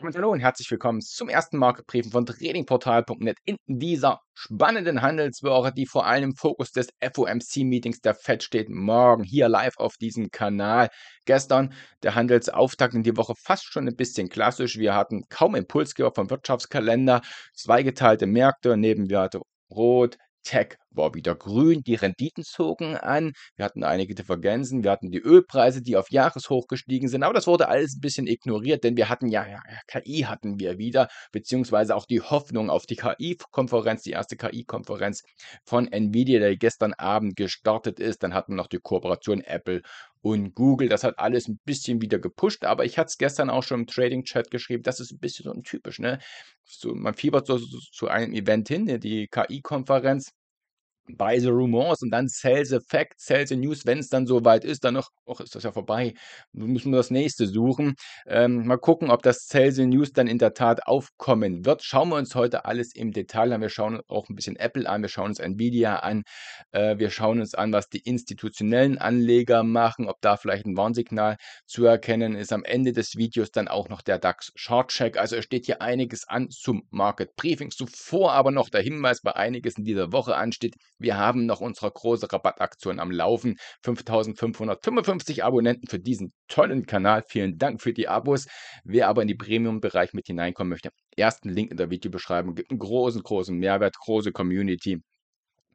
Und hallo und herzlich willkommen zum ersten Marktbrief von tradingportal.net in dieser spannenden Handelswoche, die vor allem im Fokus des FOMC-Meetings der FED steht, morgen hier live auf diesem Kanal. Gestern der Handelsauftakt in die Woche fast schon ein bisschen klassisch. Wir hatten kaum Impulsgeber vom Wirtschaftskalender, zweigeteilte Märkte, neben wir Rot, Tech war wieder grün, die Renditen zogen an, wir hatten einige Divergenzen, wir hatten die Ölpreise, die auf Jahreshoch gestiegen sind, aber das wurde alles ein bisschen ignoriert, denn wir hatten ja, ja KI hatten wir wieder, beziehungsweise auch die Hoffnung auf die KI-Konferenz, die erste KI-Konferenz von Nvidia, die gestern Abend gestartet ist, dann hatten wir noch die Kooperation Apple und Google. Das hat alles ein bisschen wieder gepusht, aber ich hatte es gestern auch schon im Trading-Chat geschrieben, das ist ein bisschen so typisch, ne? So, man fiebert so, so, zu einem Event hin, ne? die KI-Konferenz by the Rumors und dann Sell the Facts, Sell the News, wenn es dann soweit ist, dann noch, ach, ist das ja vorbei, müssen wir das nächste suchen. Ähm, mal gucken, ob das Sell the News dann in der Tat aufkommen wird. Schauen wir uns heute alles im Detail an. Wir schauen auch ein bisschen Apple an, wir schauen uns Nvidia an, äh, wir schauen uns an, was die institutionellen Anleger machen, ob da vielleicht ein Warnsignal zu erkennen ist. Am Ende des Videos dann auch noch der DAX Short Check. Also es steht hier einiges an zum Market Briefing. Zuvor aber noch der Hinweis bei einiges in dieser Woche ansteht wir haben noch unsere große Rabattaktion am Laufen. 5555 Abonnenten für diesen tollen Kanal. Vielen Dank für die Abos. Wer aber in die Premium-Bereich mit hineinkommen möchte, ersten Link in der Videobeschreibung gibt einen großen, großen Mehrwert, große Community.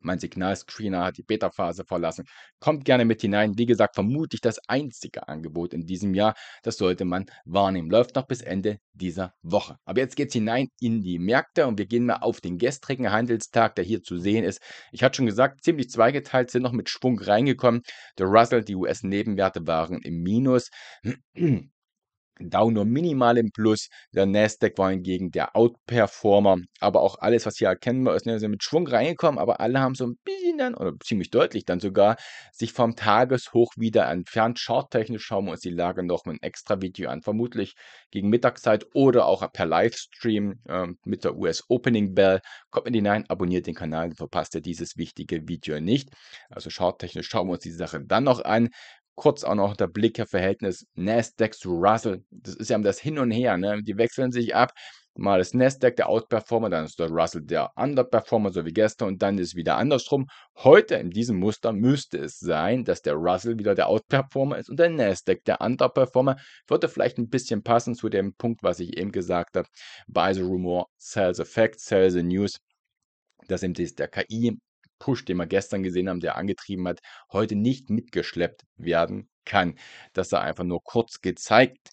Mein Signalscreener hat die Beta-Phase verlassen. Kommt gerne mit hinein. Wie gesagt, vermutlich das einzige Angebot in diesem Jahr. Das sollte man wahrnehmen. Läuft noch bis Ende dieser Woche. Aber jetzt geht's hinein in die Märkte und wir gehen mal auf den gestrigen Handelstag, der hier zu sehen ist. Ich hatte schon gesagt, ziemlich zweigeteilt sind noch mit Schwung reingekommen. Der Russell, die US-Nebenwerte waren im Minus. Dow nur minimal im Plus. Der Nasdaq war hingegen der Outperformer. Aber auch alles, was hier erkennbar ist, ne, sind mit Schwung reingekommen, aber alle haben so ein bisschen dann, oder ziemlich deutlich dann sogar, sich vom Tageshoch wieder entfernt. Charttechnisch schauen wir uns die Lage noch mit einem extra Video an. Vermutlich gegen Mittagszeit oder auch per Livestream ähm, mit der US Opening Bell. Kommt in die hinein, abonniert den Kanal und verpasst ihr dieses wichtige Video nicht. Also charttechnisch schauen wir uns die Sache dann noch an kurz auch noch der Blick Verhältnis Nasdaq zu Russell. Das ist ja das Hin und Her, ne? Die wechseln sich ab. Mal ist Nasdaq der Outperformer, dann ist der Russell der Underperformer, so wie gestern, und dann ist wieder andersrum. Heute in diesem Muster müsste es sein, dass der Russell wieder der Outperformer ist und der Nasdaq der Underperformer. Würde vielleicht ein bisschen passen zu dem Punkt, was ich eben gesagt habe. Buy the rumor, sell the fact, sell the news dass eben der KI Push, den wir gestern gesehen haben, der angetrieben hat, heute nicht mitgeschleppt werden kann. Das sei einfach nur kurz gezeigt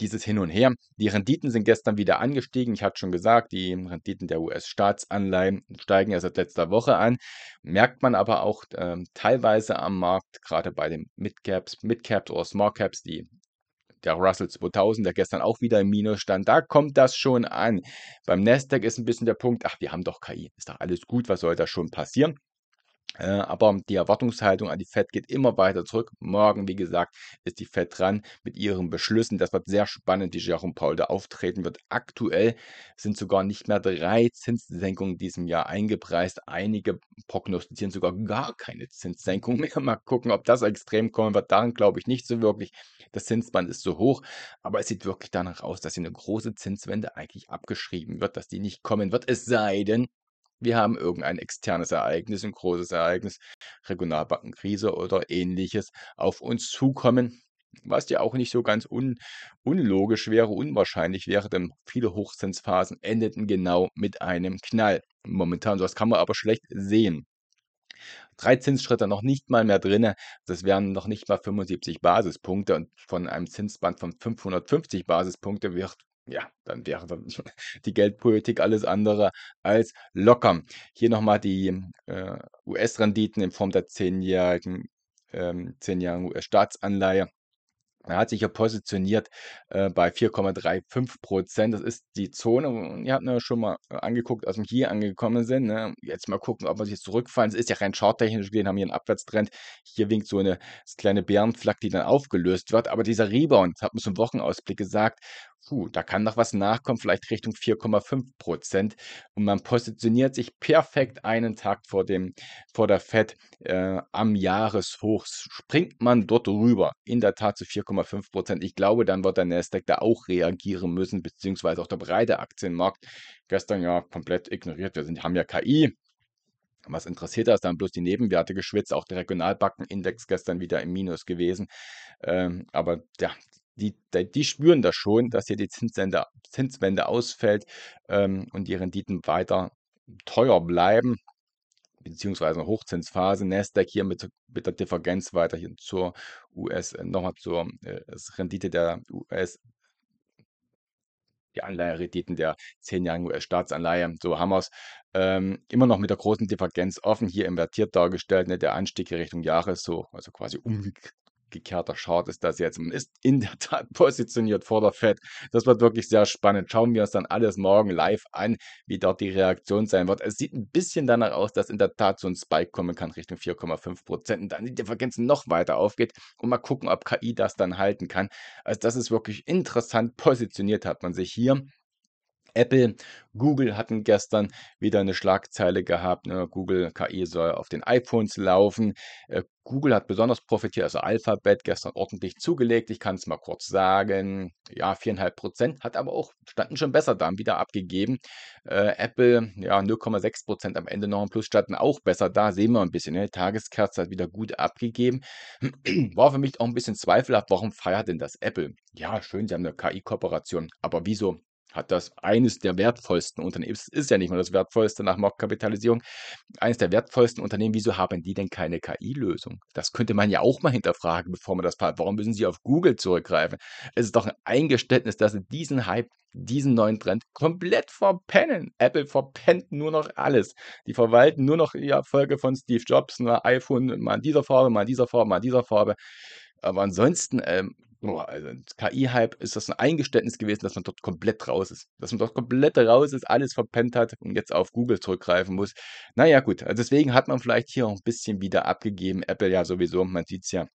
dieses Hin und Her. Die Renditen sind gestern wieder angestiegen. Ich hatte schon gesagt, die Renditen der US-Staatsanleihen steigen erst seit letzter Woche an. Merkt man aber auch äh, teilweise am Markt, gerade bei den Mid-Caps oder Small-Caps, die der Russell 2000, der gestern auch wieder im Minus stand, da kommt das schon an. Beim Nasdaq ist ein bisschen der Punkt, ach, wir haben doch KI, ist doch alles gut, was soll da schon passieren? Äh, aber die Erwartungshaltung an die Fed geht immer weiter zurück. Morgen, wie gesagt, ist die Fed dran mit ihren Beschlüssen. Das wird sehr spannend, die Jerome Paul da auftreten wird. Aktuell sind sogar nicht mehr drei Zinssenkungen in diesem Jahr eingepreist. Einige prognostizieren sogar gar keine Zinssenkung mehr. Mal gucken, ob das extrem kommen wird. Daran glaube ich nicht so wirklich. Das Zinsband ist so hoch, aber es sieht wirklich danach aus, dass hier eine große Zinswende eigentlich abgeschrieben wird, dass die nicht kommen wird. Es sei denn, wir haben irgendein externes Ereignis, ein großes Ereignis, Regionalbankenkrise oder ähnliches auf uns zukommen, was ja auch nicht so ganz un unlogisch wäre, unwahrscheinlich wäre, denn viele Hochzinsphasen endeten genau mit einem Knall. Momentan, das kann man aber schlecht sehen. Drei Zinsschritte noch nicht mal mehr drin. Das wären noch nicht mal 75 Basispunkte. Und von einem Zinsband von 550 Basispunkte wird ja, dann wäre die Geldpolitik alles andere als locker. Hier nochmal die, äh, US-Renditen in Form der zehnjährigen ähm, 10 Jahren US-Staatsanleihe. Er hat sich ja positioniert äh, bei 4,35 Prozent. Das ist die Zone, ihr habt mir schon mal äh, angeguckt, als wir hier angekommen sind. Ne? Jetzt mal gucken, ob wir sich zurückfallen. Es ist ja rein charttechnisch gesehen, haben hier einen Abwärtstrend. Hier winkt so eine kleine Bärenflak, die dann aufgelöst wird. Aber dieser Rebound, das hat man zum Wochenausblick gesagt, Puh, da kann noch was nachkommen, vielleicht Richtung 4,5%. Prozent. Und man positioniert sich perfekt einen Tag vor, dem, vor der FED äh, am Jahreshoch. Springt man dort rüber, in der Tat zu 4,5%. Prozent. Ich glaube, dann wird der Nasdaq da auch reagieren müssen, beziehungsweise auch der breite Aktienmarkt. Gestern ja komplett ignoriert. Wir sind, haben ja KI, was interessiert das dann? Bloß die Nebenwerte geschwitzt, auch der Regionalbankenindex gestern wieder im Minus gewesen. Ähm, aber ja, die, die spüren das schon, mhm. dass hier die Zinswende, Zinswende ausfällt ähm, und die Renditen weiter teuer bleiben, beziehungsweise Hochzinsphase. Nasdaq hier mit, mit der Differenz weiterhin zur US, äh, nochmal zur äh, Rendite der US, die Anleiherenditen der 10-jährigen US-Staatsanleihe, so haben wir es, ähm, immer noch mit der großen Differenz offen, hier invertiert dargestellt, ne, der Anstieg in Richtung Jahreshoch, also quasi umgekehrt gekehrter Chart ist das jetzt. Man ist in der Tat positioniert vor der Fed. Das wird wirklich sehr spannend. Schauen wir uns dann alles morgen live an, wie dort die Reaktion sein wird. Es sieht ein bisschen danach aus, dass in der Tat so ein Spike kommen kann Richtung 4,5 Prozent und dann die Differenz noch weiter aufgeht und mal gucken, ob KI das dann halten kann. Also das ist wirklich interessant positioniert hat man sich hier Apple, Google hatten gestern wieder eine Schlagzeile gehabt. Ne? Google KI soll auf den iPhones laufen. Äh, Google hat besonders profitiert, also Alphabet gestern ordentlich zugelegt. Ich kann es mal kurz sagen. Ja, 4,5 Prozent, hat aber auch, standen schon besser da, haben wieder abgegeben. Äh, Apple, ja, 0,6 Prozent am Ende noch ein Plus, standen auch besser da. Sehen wir ein bisschen. Ne? Tageskerze hat wieder gut abgegeben. War für mich auch ein bisschen zweifelhaft, warum feiert denn das Apple? Ja, schön, sie haben eine KI-Kooperation, aber wieso hat das eines der wertvollsten Unternehmen, es ist ja nicht nur das wertvollste nach Marktkapitalisierung, eines der wertvollsten Unternehmen, wieso haben die denn keine KI-Lösung? Das könnte man ja auch mal hinterfragen, bevor man das fragt. Warum müssen sie auf Google zurückgreifen? Es ist doch ein Eingeständnis, dass sie diesen Hype, diesen neuen Trend komplett verpennen. Apple verpennt nur noch alles. Die verwalten nur noch die Erfolge von Steve Jobs, ein iPhone mal in dieser Farbe, mal in dieser Farbe, mal in dieser Farbe. Aber ansonsten, ähm, boah, also KI-Hype ist das ein Eingeständnis gewesen, dass man dort komplett raus ist. Dass man dort komplett raus ist, alles verpennt hat und jetzt auf Google zurückgreifen muss. Naja, gut, also deswegen hat man vielleicht hier auch ein bisschen wieder abgegeben. Apple ja sowieso, man sieht es ja.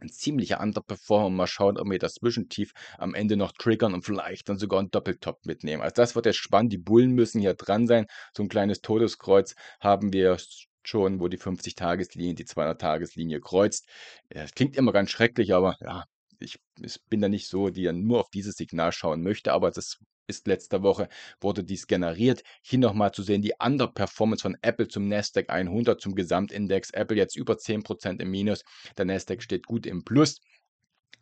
Ein ziemlicher Underperformer. Mal schauen, ob wir das Zwischentief am Ende noch triggern und vielleicht dann sogar einen Doppeltop mitnehmen. Also das wird jetzt spannend. Die Bullen müssen hier dran sein. So ein kleines Todeskreuz haben wir schon, wo die 50-Tageslinie die 200-Tageslinie kreuzt. Das klingt immer ganz schrecklich, aber ja, ich, ich bin da nicht so, die ja nur auf dieses Signal schauen möchte, aber das ist letzte Woche, wurde dies generiert. Hier nochmal zu sehen, die Underperformance von Apple zum Nasdaq 100 zum Gesamtindex. Apple jetzt über 10% im Minus, der Nasdaq steht gut im Plus.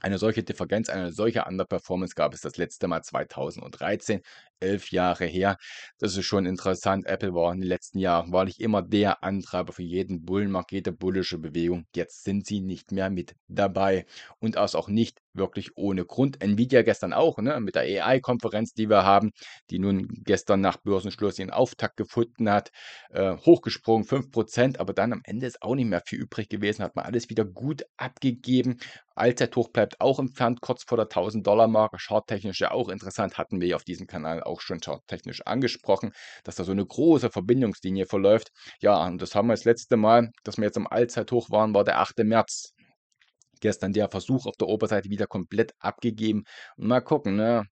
Eine solche Differenz, eine solche Underperformance gab es das letzte Mal 2013, elf Jahre her. Das ist schon interessant. Apple war in den letzten Jahren wahrlich immer der Antreiber für jeden Bullenmarkt, jede bullische Bewegung. Jetzt sind sie nicht mehr mit dabei und das auch nicht wirklich ohne Grund. Nvidia gestern auch, ne, mit der AI-Konferenz, die wir haben, die nun gestern nach Börsenschluss ihren Auftakt gefunden hat, äh, hochgesprungen, 5%, aber dann am Ende ist auch nicht mehr viel übrig gewesen, hat man alles wieder gut abgegeben. Allzeithoch bleibt auch entfernt, kurz vor der 1000-Dollar-Marke, charttechnisch ja auch interessant, hatten wir ja auf diesem Kanal auch schon charttechnisch angesprochen, dass da so eine große Verbindungslinie verläuft. Ja, und das haben wir das letzte Mal, dass wir jetzt am Allzeithoch waren, war der 8. März gestern der Versuch auf der Oberseite wieder komplett abgegeben. mal gucken, ne?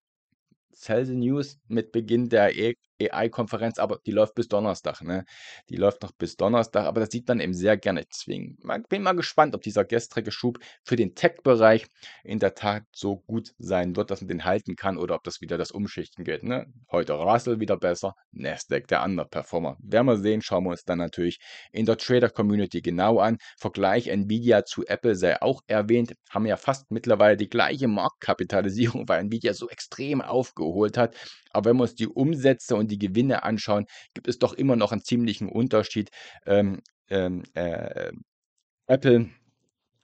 the News mit Beginn der e AI-Konferenz, aber die läuft bis Donnerstag, ne? Die läuft noch bis Donnerstag, aber das sieht man eben sehr gerne. Deswegen bin mal gespannt, ob dieser gestrige Schub für den Tech-Bereich in der Tat so gut sein wird, dass man den halten kann oder ob das wieder das Umschichten geht, ne? Heute Russell wieder besser, Nasdaq der andere Performer. Werden wir sehen, schauen wir uns dann natürlich in der Trader-Community genau an. Vergleich Nvidia zu Apple sei auch erwähnt, haben ja fast mittlerweile die gleiche Marktkapitalisierung, weil Nvidia so extrem aufgeholt hat. Aber wenn wir uns die Umsätze und die Gewinne anschauen, gibt es doch immer noch einen ziemlichen Unterschied. Ähm, ähm, äh, Apple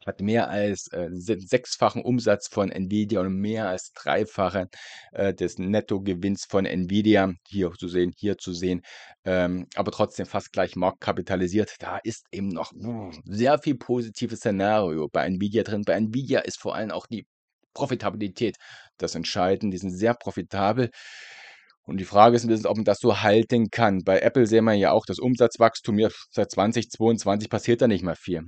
hat mehr als äh, sechsfachen Umsatz von Nvidia und mehr als dreifache äh, des Nettogewinns von Nvidia hier zu sehen, hier zu sehen, ähm, aber trotzdem fast gleich marktkapitalisiert. Da ist eben noch hm, sehr viel positives Szenario bei Nvidia drin. Bei Nvidia ist vor allem auch die Profitabilität das Entscheidende. Die sind sehr profitabel. Und die Frage ist ein bisschen, ob man das so halten kann. Bei Apple sehen wir ja auch das Umsatzwachstum. Ja, seit 2022 passiert da nicht mehr viel.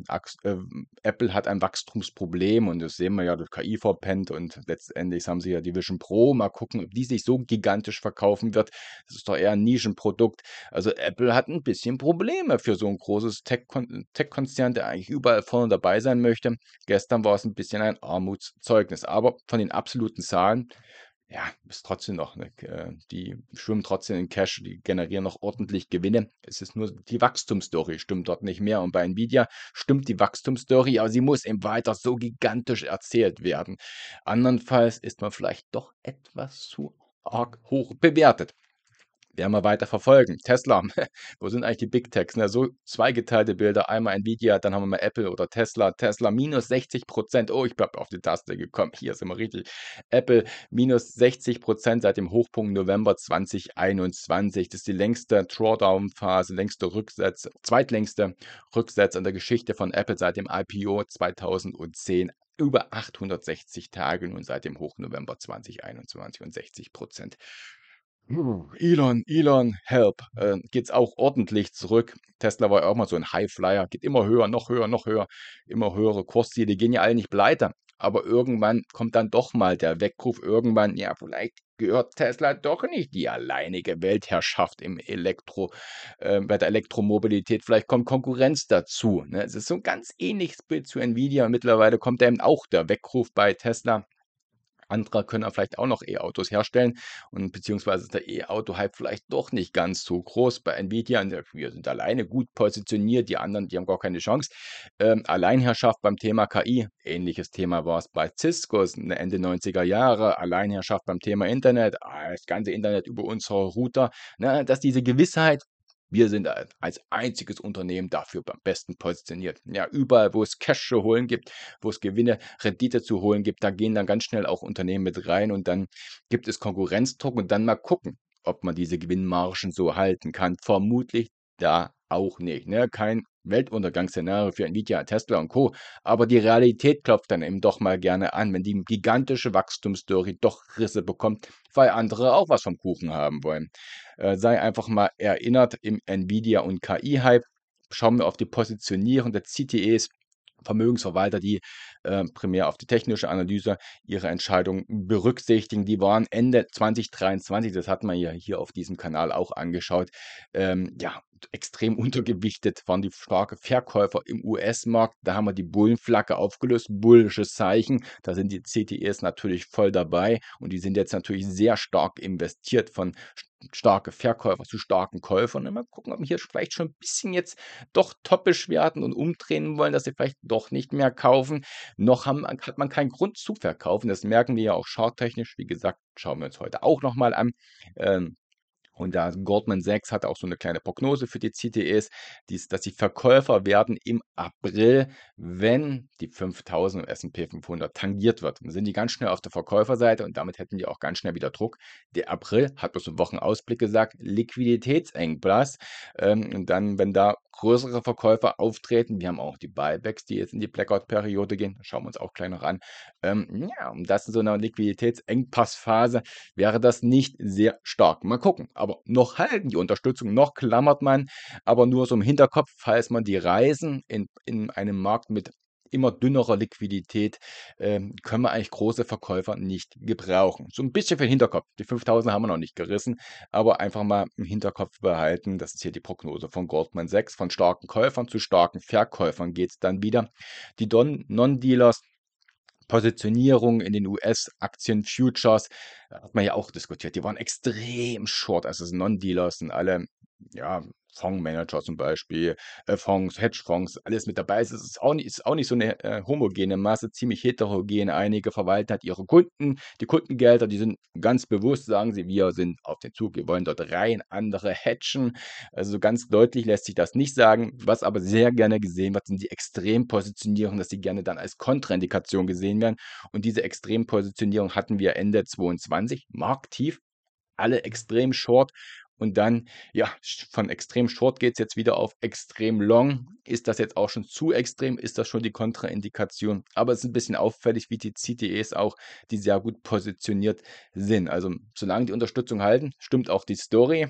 Ähm, Apple hat ein Wachstumsproblem und das sehen wir ja durch KI verpennt und letztendlich haben sie ja die Vision Pro. Mal gucken, ob die sich so gigantisch verkaufen wird. Das ist doch eher ein Nischenprodukt. Also Apple hat ein bisschen Probleme für so ein großes Tech-Konzern, der eigentlich überall vorne dabei sein möchte. Gestern war es ein bisschen ein Armutszeugnis. Aber von den absoluten Zahlen ja, ist trotzdem noch, ne, äh, die schwimmen trotzdem in Cash, die generieren noch ordentlich Gewinne. Es ist nur die Wachstumsstory, stimmt dort nicht mehr. Und bei Nvidia stimmt die Wachstumsstory, aber sie muss eben weiter so gigantisch erzählt werden. Andernfalls ist man vielleicht doch etwas zu arg hoch bewertet werden wir weiter verfolgen. Tesla, wo sind eigentlich die Big Techs? Ne? So zweigeteilte Bilder, einmal Nvidia, dann haben wir mal Apple oder Tesla. Tesla minus 60 Prozent. Oh, ich bin auf die Taste gekommen. Hier sind wir richtig. Apple minus 60 Prozent seit dem Hochpunkt November 2021. Das ist die längste Drawdown-Phase, längste Rücksetz, zweitlängste Rücksetz in der Geschichte von Apple seit dem IPO 2010 über 860 Tage nun seit dem Hoch November 2021 und 60 Prozent Elon, Elon, help, äh, es auch ordentlich zurück. Tesla war ja auch mal so ein Highflyer, geht immer höher, noch höher, noch höher, immer höhere Kursziele, gehen ja alle nicht pleite. Aber irgendwann kommt dann doch mal der Weckruf, irgendwann, ja, vielleicht gehört Tesla doch nicht die alleinige Weltherrschaft im Elektro, äh, bei der Elektromobilität. Vielleicht kommt Konkurrenz dazu. Ne? Es ist so ein ganz ähnliches Bild zu Nvidia. Mittlerweile kommt eben auch der Weckruf bei Tesla andere können vielleicht auch noch E-Autos herstellen und beziehungsweise ist der E-Auto-Hype vielleicht doch nicht ganz so groß bei Nvidia. Wir sind alleine gut positioniert, die anderen, die haben gar keine Chance. Ähm, Alleinherrschaft beim Thema KI, ähnliches Thema war es bei Cisco Ende 90er Jahre, Alleinherrschaft beim Thema Internet, das ganze Internet über unsere Router, ne, dass diese Gewissheit, wir sind als einziges Unternehmen dafür am besten positioniert. Ja, überall, wo es Cash zu holen gibt, wo es Gewinne, Rendite zu holen gibt, da gehen dann ganz schnell auch Unternehmen mit rein und dann gibt es Konkurrenzdruck und dann mal gucken, ob man diese Gewinnmargen so halten kann. Vermutlich da auch nicht. Ne? Kein Weltuntergangsszenario für Nvidia, Tesla und Co. Aber die Realität klopft dann eben doch mal gerne an, wenn die gigantische Wachstumsstory doch Risse bekommt, weil andere auch was vom Kuchen haben wollen. Äh, sei einfach mal erinnert im Nvidia und KI-Hype. Schauen wir auf die Positionierung der CTEs. Vermögensverwalter, die äh, primär auf die technische Analyse ihre Entscheidung berücksichtigen. Die waren Ende 2023, das hat man ja hier auf diesem Kanal auch angeschaut, ähm, ja, extrem untergewichtet waren die starken Verkäufer im US-Markt. Da haben wir die Bullenflagge aufgelöst, bullisches Zeichen. Da sind die CTEs natürlich voll dabei und die sind jetzt natürlich sehr stark investiert von starke Verkäufer zu starken Käufern. mal gucken, ob wir hier vielleicht schon ein bisschen jetzt doch toppisch werden und umdrehen wollen, dass sie vielleicht doch nicht mehr kaufen. Noch haben, hat man keinen Grund zu verkaufen. Das merken wir ja auch charttechnisch. Wie gesagt, schauen wir uns heute auch nochmal an. Ähm, und da Goldman Sachs hatte auch so eine kleine Prognose für die CTS, dies, dass die Verkäufer werden im April, wenn die 5000 S&P 500 tangiert wird, dann sind die ganz schnell auf der Verkäuferseite und damit hätten die auch ganz schnell wieder Druck. Der April hat bloß im Wochenausblick gesagt, Liquiditätsengpass. Ähm, und dann, wenn da größere Verkäufer auftreten, wir haben auch die Buybacks, die jetzt in die Blackout-Periode gehen, schauen wir uns auch kleiner noch an. Ähm, ja, und das in so einer Liquiditätsengpassphase wäre das nicht sehr stark. Mal gucken aber noch halten die Unterstützung, noch klammert man, aber nur so im Hinterkopf, falls man die Reisen in, in einem Markt mit immer dünnerer Liquidität äh, können wir eigentlich große Verkäufer nicht gebrauchen. So ein bisschen für den Hinterkopf. Die 5000 haben wir noch nicht gerissen, aber einfach mal im Hinterkopf behalten. Das ist hier die Prognose von Goldman Sachs. Von starken Käufern zu starken Verkäufern geht es dann wieder. Die Non-Dealers Positionierung in den US-Aktien-Futures hat man ja auch diskutiert. Die waren extrem short. Also non dealers und alle ja, Fondsmanager zum Beispiel, äh, Fonds, Hedgefonds, alles mit dabei. Es ist auch nicht, ist auch nicht so eine äh, homogene Masse, ziemlich heterogen. Einige verwalten halt ihre Kunden, die Kundengelder, die sind ganz bewusst, sagen sie, wir sind auf den Zug, wir wollen dort rein, andere hedgen. Also ganz deutlich lässt sich das nicht sagen. Was aber sehr gerne gesehen wird, sind die Extrempositionierungen, dass sie gerne dann als Kontraindikation gesehen werden. Und diese Extrempositionierung hatten wir Ende 22, Markttief alle extrem short und dann, ja, von extrem short geht es jetzt wieder auf extrem long. Ist das jetzt auch schon zu extrem? Ist das schon die Kontraindikation? Aber es ist ein bisschen auffällig, wie die CTEs auch, die sehr gut positioniert sind. Also, solange die Unterstützung halten, stimmt auch die Story.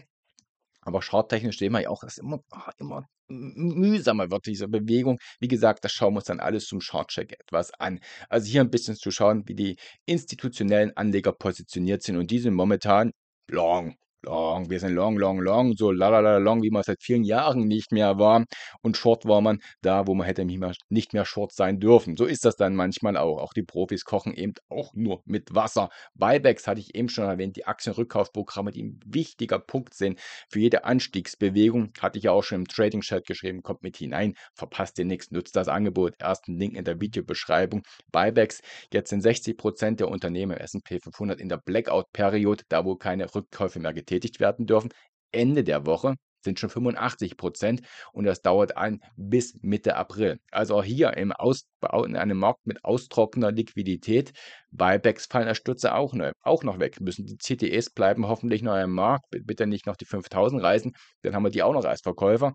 Aber charttechnisch sehen wir ja auch, dass immer, ah, immer mühsamer wird diese Bewegung. Wie gesagt, das schauen wir uns dann alles zum Shortcheck etwas an. Also hier ein bisschen zu schauen, wie die institutionellen Anleger positioniert sind und die sind momentan long long, wir sind long, long, long, so la la la long, wie man seit vielen Jahren nicht mehr war. Und short war man da, wo man hätte nicht mehr short sein dürfen. So ist das dann manchmal auch. Auch die Profis kochen eben auch nur mit Wasser. Buybacks hatte ich eben schon erwähnt, die Aktienrückkaufprogramme, die ein wichtiger Punkt sind für jede Anstiegsbewegung. Hatte ich ja auch schon im Trading Chat geschrieben, kommt mit hinein, verpasst ihr nichts, nutzt das Angebot. Ersten Link in der Videobeschreibung. Buybacks, jetzt sind 60% Prozent der Unternehmen im S&P 500 in der Blackout-Periode, da wo keine Rückkäufe mehr getätigt betätigt werden dürfen. Ende der Woche sind schon 85 Prozent und das dauert an bis Mitte April. Also auch hier im Ausbau in einem Markt mit austrockender Liquidität. Buybacks fallen als Stürze auch, ne, auch noch weg. Müssen die CTEs bleiben hoffentlich noch im Markt, bitte nicht noch die 5000 reisen, dann haben wir die auch noch als Verkäufer.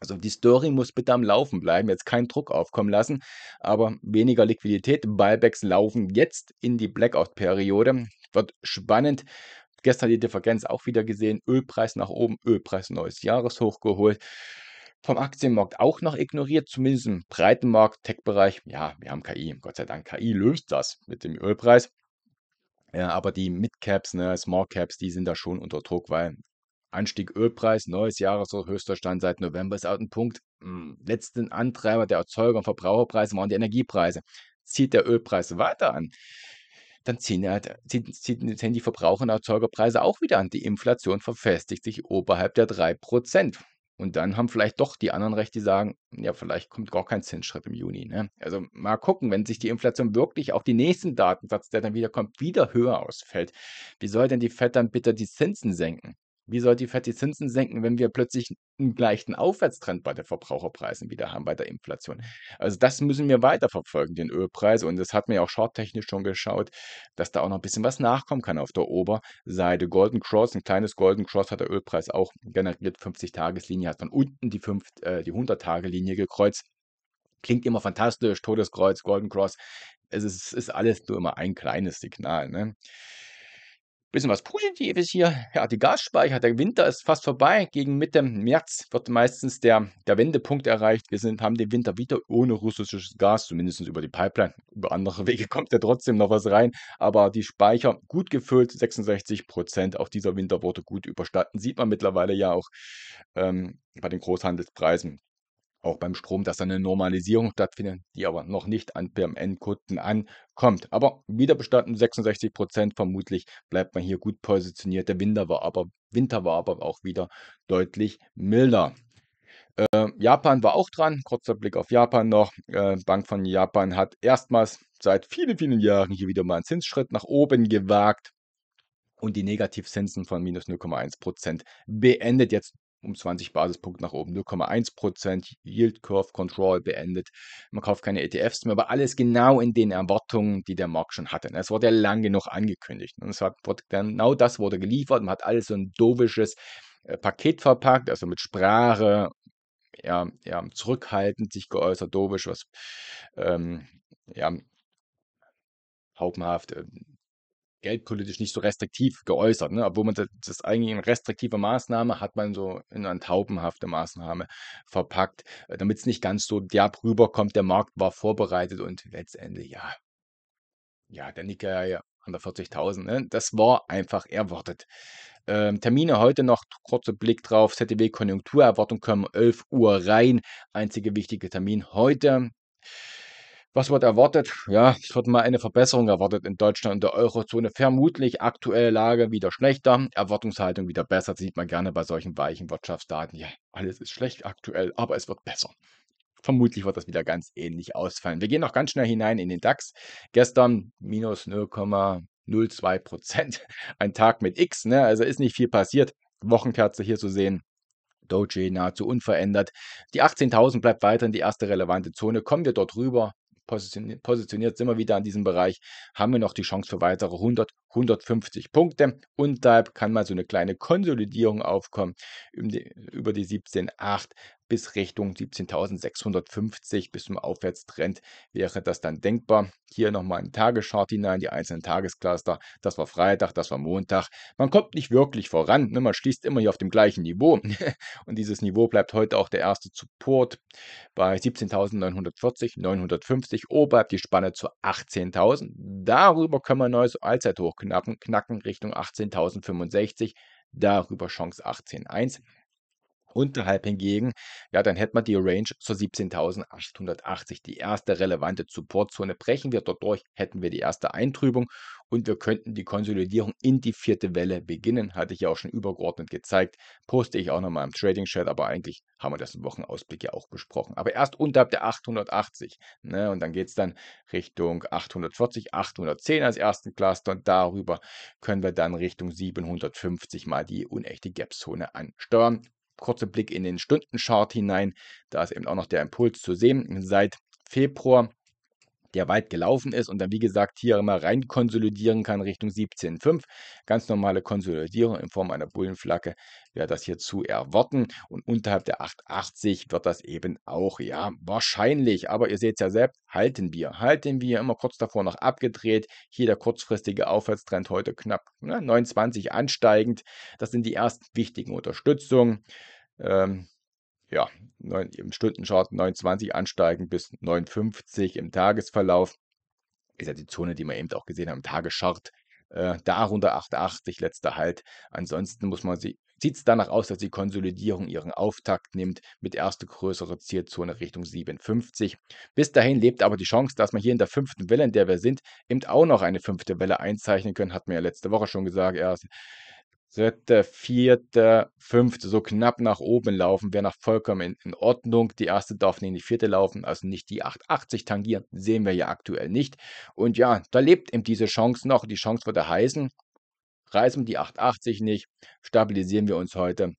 Also die Story muss bitte am Laufen bleiben, jetzt keinen Druck aufkommen lassen, aber weniger Liquidität. Buybacks laufen jetzt in die Blackout-Periode. Wird spannend. Gestern die Differenz auch wieder gesehen. Ölpreis nach oben, Ölpreis neues Jahreshoch geholt. Vom Aktienmarkt auch noch ignoriert, zumindest im breiten Markt, Tech-Bereich. Ja, wir haben KI, Gott sei Dank. KI löst das mit dem Ölpreis. Ja, aber die Mid-Caps, ne, Small-Caps, die sind da schon unter Druck, weil Anstieg Ölpreis, neues Jahreshoch, höchster Stand seit November ist auch ein Punkt. Hm, letzten Antreiber der Erzeuger- und Verbraucherpreise waren die Energiepreise. Zieht der Ölpreis weiter an, dann ziehen, äh, ziehen, ziehen die Verbraucher und Erzeugerpreise auch wieder an. Die Inflation verfestigt sich oberhalb der 3%. Und dann haben vielleicht doch die anderen recht, die sagen, ja, vielleicht kommt gar kein Zinsschritt im Juni. Ne? Also mal gucken, wenn sich die Inflation wirklich auf den nächsten Datensatz, der dann wieder kommt, wieder höher ausfällt, wie soll denn die Fed dann bitte die Zinsen senken? Wie soll die FED die Zinsen senken, wenn wir plötzlich einen gleichen Aufwärtstrend bei den Verbraucherpreisen wieder haben, bei der Inflation? Also das müssen wir weiterverfolgen, den Ölpreis. Und das hat mir auch shorttechnisch schon geschaut, dass da auch noch ein bisschen was nachkommen kann auf der Oberseite. Golden Cross, ein kleines Golden Cross hat der Ölpreis auch generiert. 50 tages linie hat von unten die, äh, die 100-Tage-Linie gekreuzt. Klingt immer fantastisch, Todeskreuz, Golden Cross. Es ist, ist alles nur immer ein kleines Signal. Ne? bisschen was Positives hier. Ja, die Gasspeicher, der Winter ist fast vorbei. Gegen Mitte März wird meistens der, der Wendepunkt erreicht. Wir sind, haben den Winter wieder ohne russisches Gas, zumindest über die Pipeline. Über andere Wege kommt ja trotzdem noch was rein. Aber die Speicher gut gefüllt, 66 Prozent. Auch dieser Winter wurde gut überstanden. Sieht man mittlerweile ja auch ähm, bei den Großhandelspreisen auch beim Strom, dass da eine Normalisierung stattfindet, die aber noch nicht an beim Endkunden ankommt. Aber wieder bestanden 66 Prozent, vermutlich bleibt man hier gut positioniert. Der Winter war aber, Winter war aber auch wieder deutlich milder. Äh, Japan war auch dran. Kurzer Blick auf Japan noch. Äh, Bank von Japan hat erstmals seit vielen, vielen Jahren hier wieder mal einen Zinsschritt nach oben gewagt und die Negativzinsen von minus 0,1% beendet. Jetzt um 20 Basispunkte nach oben, 0,1%, Yield Curve Control beendet. Man kauft keine ETFs mehr, aber alles genau in den Erwartungen, die der Markt schon hatte. Ne? Es wurde ja lang genug angekündigt. Und es hat, genau das wurde geliefert. Man hat alles so ein dovisches äh, Paket verpackt, also mit Sprache, ja, ja, zurückhaltend sich geäußert, dovisch, was ähm, ja, haubenhaft, äh, geldpolitisch nicht so restriktiv geäußert, ne? obwohl man das, das eigentlich in restriktive Maßnahme hat man so in eine taubenhafte Maßnahme verpackt, äh, damit es nicht ganz so derb rüberkommt, der Markt war vorbereitet und letztendlich, ja, ja, der Nikkei ja, an der 40.000, ne? das war einfach erwartet. Ähm, Termine heute noch, kurzer Blick drauf, ZDW Konjunkturerwartung kommen 11 Uhr rein, einziger wichtige Termin heute. Was wird erwartet? Ja, es wird mal eine Verbesserung erwartet in Deutschland und der Eurozone. Vermutlich aktuelle Lage wieder schlechter, Erwartungshaltung wieder besser. Das sieht man gerne bei solchen weichen Wirtschaftsdaten. Ja, alles ist schlecht aktuell, aber es wird besser. Vermutlich wird das wieder ganz ähnlich ausfallen. Wir gehen noch ganz schnell hinein in den DAX. Gestern minus 0,02 Prozent. Ein Tag mit X, ne? also ist nicht viel passiert. Wochenkerze hier zu sehen. Doji nahezu unverändert. Die 18.000 bleibt weiterhin die erste relevante Zone. Kommen wir dort rüber, positioniert, positioniert sind wir wieder an diesem Bereich, haben wir noch die Chance für weitere 100, 150 Punkte. Und da kann mal so eine kleine Konsolidierung aufkommen über die 17,8 bis Richtung 17.650 bis zum Aufwärtstrend wäre das dann denkbar. Hier nochmal ein Tagesschart hinein, die einzelnen Tagescluster. Das war Freitag, das war Montag. Man kommt nicht wirklich voran. Ne? Man schließt immer hier auf dem gleichen Niveau. Und dieses Niveau bleibt heute auch der erste Support bei 17.940, 950. Oberhalb die Spanne zu 18.000. Darüber können wir ein neues Allzeithoch knacken, knacken Richtung 18.065. Darüber Chance 18.1 unterhalb hingegen, ja, dann hätten wir die Range zur 17.880, die erste relevante Supportzone. Brechen wir dort durch, hätten wir die erste Eintrübung und wir könnten die Konsolidierung in die vierte Welle beginnen. Hatte ich ja auch schon übergeordnet gezeigt. Poste ich auch nochmal im Trading Chat, aber eigentlich haben wir das im Wochenausblick ja auch besprochen. Aber erst unterhalb der 880. Ne? Und dann geht es dann Richtung 840, 810 als ersten Cluster und darüber können wir dann Richtung 750 mal die unechte Gap-Zone ansteuern kurzer Blick in den Stundenchart hinein. Da ist eben auch noch der Impuls zu sehen. Seit Februar der weit gelaufen ist und dann, wie gesagt, hier immer rein konsolidieren kann Richtung 17,5. Ganz normale Konsolidierung in Form einer Bullenflagge wäre das hier zu erwarten. Und unterhalb der 8,80 wird das eben auch, ja, wahrscheinlich. Aber ihr seht es ja selbst, halten wir. Halten wir immer kurz davor noch abgedreht. Hier der kurzfristige Aufwärtstrend heute knapp ne, 29 ansteigend. Das sind die ersten wichtigen Unterstützungen. Ähm, ja, 9, im Stundenchart 9,20 ansteigen bis 9,50 im Tagesverlauf. Ist ja die Zone, die wir eben auch gesehen haben im Tageschart. Äh, darunter 8,80 letzter Halt. Ansonsten muss man sie, sieht es danach aus, dass die Konsolidierung ihren Auftakt nimmt mit erste größere Zielzone Richtung 57. Bis dahin lebt aber die Chance, dass wir hier in der fünften Welle, in der wir sind, eben auch noch eine fünfte Welle einzeichnen können. Hat mir ja letzte Woche schon gesagt, erst dritte, vierte, fünfte, so knapp nach oben laufen, wäre noch vollkommen in Ordnung. Die erste darf nicht in die vierte laufen, also nicht die 880 tangieren, sehen wir ja aktuell nicht. Und ja, da lebt eben diese Chance noch. Die Chance würde heißen, reißen die 880 nicht, stabilisieren wir uns heute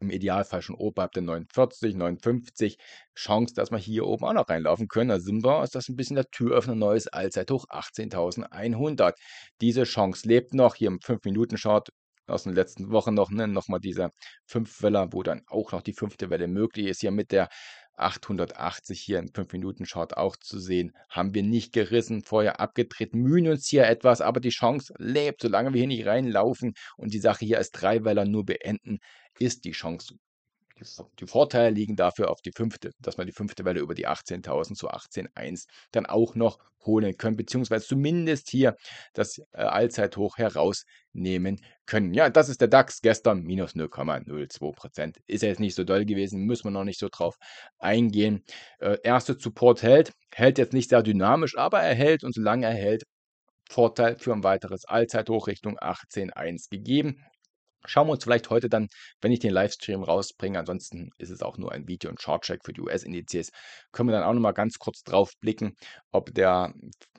im Idealfall schon oberhalb der 49, 59. Chance, dass wir hier oben auch noch reinlaufen können. Da sind wir, ist das ein bisschen der Türöffner, neues Allzeithoch 18.100. Diese Chance lebt noch. Hier im 5 minuten short aus den letzten Wochen noch, ne? nochmal dieser Fünfwelle, wo dann auch noch die fünfte Welle möglich ist. Hier mit der 880 hier in 5 Minuten Short auch zu sehen. Haben wir nicht gerissen, vorher abgetreten, mühen uns hier etwas, aber die Chance lebt. Solange wir hier nicht reinlaufen und die Sache hier als Dreiweiler nur beenden, ist die Chance die Vorteile liegen dafür auf die fünfte, dass man die fünfte Welle über die 18.000 zu 18.1 dann auch noch holen können, beziehungsweise zumindest hier das äh, Allzeithoch herausnehmen können. Ja, das ist der DAX gestern, minus 0,02%. Ist ja jetzt nicht so doll gewesen, müssen wir noch nicht so drauf eingehen. Äh, erste Support hält, hält jetzt nicht sehr dynamisch, aber er hält und solange er hält, Vorteil für ein weiteres Allzeithoch Richtung 18.1 gegeben. Schauen wir uns vielleicht heute dann, wenn ich den Livestream rausbringe, ansonsten ist es auch nur ein Video- und Shortcheck für die US-Indizes, können wir dann auch nochmal ganz kurz drauf blicken, ob der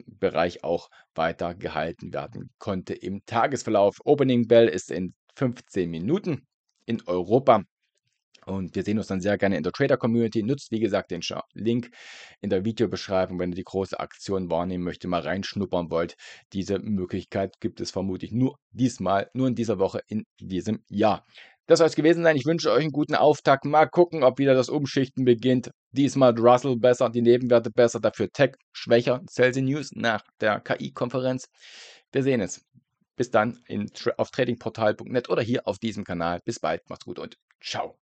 Bereich auch weiter gehalten werden konnte im Tagesverlauf. Opening Bell ist in 15 Minuten in Europa und wir sehen uns dann sehr gerne in der Trader-Community. Nutzt, wie gesagt, den Link in der Videobeschreibung, wenn ihr die große Aktion wahrnehmen möchtet, mal reinschnuppern wollt. Diese Möglichkeit gibt es vermutlich nur diesmal, nur in dieser Woche, in diesem Jahr. Das soll es gewesen sein. Ich wünsche euch einen guten Auftakt. Mal gucken, ob wieder das Umschichten beginnt. Diesmal Russell besser, die Nebenwerte besser, dafür Tech schwächer. Celsius News nach der KI-Konferenz. Wir sehen es. Bis dann in, auf tradingportal.net oder hier auf diesem Kanal. Bis bald, macht's gut und ciao.